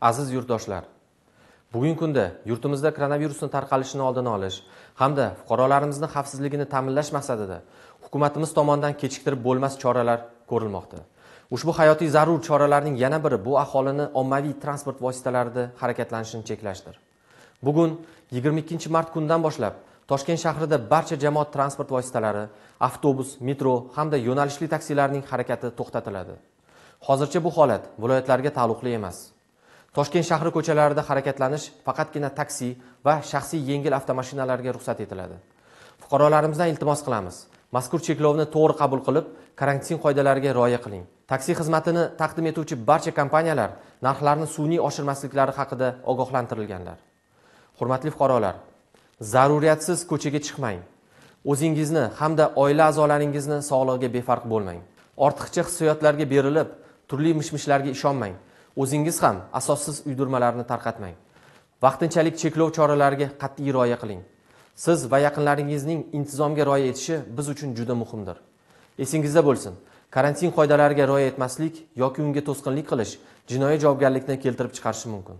aziz yurtdoshlar bugungi kunda yurtimizda koronavirusni tarqalishini oldini olish hamda fuqarolarimizni xavfsizligini ta'minlash maqsadida hukumatimiz tomonidan kechiktirib bo'lmas choralar ko'rilmoqda ushbu hayotiy zarur choralarning yana biri bu aholini ommaviy transport vositalarida harakatlanishini cheklashdir bugun 22 mart kunidan boshlab toshkent shahrida barcha jamoat transport vositalari avtobus metro hamda yo'nalishli taksilarning harakati to'xtatiladi hozircha bu holat viloyatlarga taalluqli emas toshkent shahri ko'chalarida harakatlanish faqatgina taksi va shaxsiy yengil avtomashinalarga ruxsat etiladi fuqarolarimizdan iltimos qilamiz mazkur cheklovni to'g'ri qabul qilib karantin qoidalariga rioya qiling taksi xizmatini taqdim etuvchi barcha kompaniyalar narxlarni sun'iy oshirmasliklari haqida ogohlantirilganlar hurmatli fuqarolar zaruriyatsiz ko'chaga chiqmang o'zingizni hamda oila a'zolaringizni sog'lig'iga befarq bo'lmang ortiqcha hissiyotlarga berilib turli mish mishlarga ishonmang o'zingiz ham asossiz uydirmalarni tarqatmang vaqtinchalik cheklov choralariga qat'iy rioya qiling siz va yaqinlaringizning intizomga rioya etishi biz uchun juda muhimdir esingizda bo'lsin karantin qoidalariga rioya etmaslik yoki unga to'sqinlik qilish jinoiy javobgarlikni keltirib chiqarishi mumkin